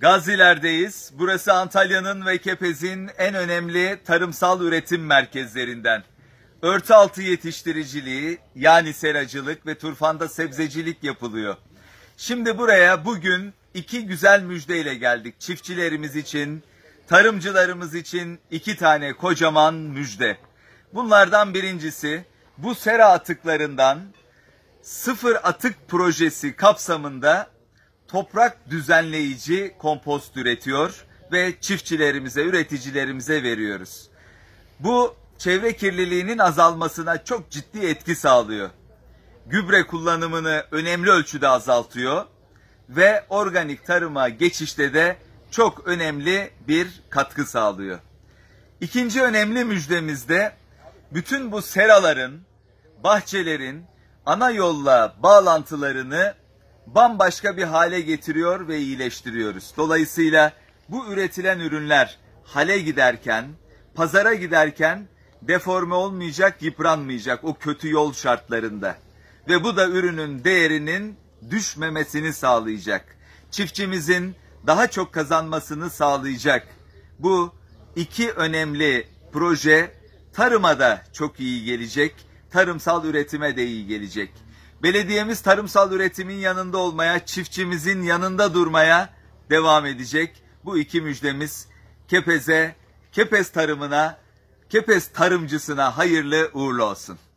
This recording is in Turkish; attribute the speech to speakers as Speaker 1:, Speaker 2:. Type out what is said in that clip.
Speaker 1: Gaziler'deyiz. Burası Antalya'nın ve Kepez'in en önemli tarımsal üretim merkezlerinden. Örtü altı yetiştiriciliği yani seracılık ve turfanda sebzecilik yapılıyor. Şimdi buraya bugün iki güzel müjdeyle geldik. Çiftçilerimiz için, tarımcılarımız için iki tane kocaman müjde. Bunlardan birincisi bu sera atıklarından sıfır atık projesi kapsamında toprak düzenleyici kompost üretiyor ve çiftçilerimize, üreticilerimize veriyoruz. Bu çevre kirliliğinin azalmasına çok ciddi etki sağlıyor. Gübre kullanımını önemli ölçüde azaltıyor ve organik tarıma geçişte de çok önemli bir katkı sağlıyor. İkinci önemli müjdemiz de bütün bu seraların, bahçelerin ana yolla bağlantılarını bambaşka bir hale getiriyor ve iyileştiriyoruz. Dolayısıyla bu üretilen ürünler hale giderken, pazara giderken deforme olmayacak, yıpranmayacak o kötü yol şartlarında. Ve bu da ürünün değerinin düşmemesini sağlayacak. Çiftçimizin daha çok kazanmasını sağlayacak. Bu iki önemli proje tarıma da çok iyi gelecek, tarımsal üretime de iyi gelecek. Belediyemiz tarımsal üretimin yanında olmaya, çiftçimizin yanında durmaya devam edecek. Bu iki müjdemiz Kepez'e, Kepez tarımına, Kepez tarımcısına hayırlı uğurlu olsun.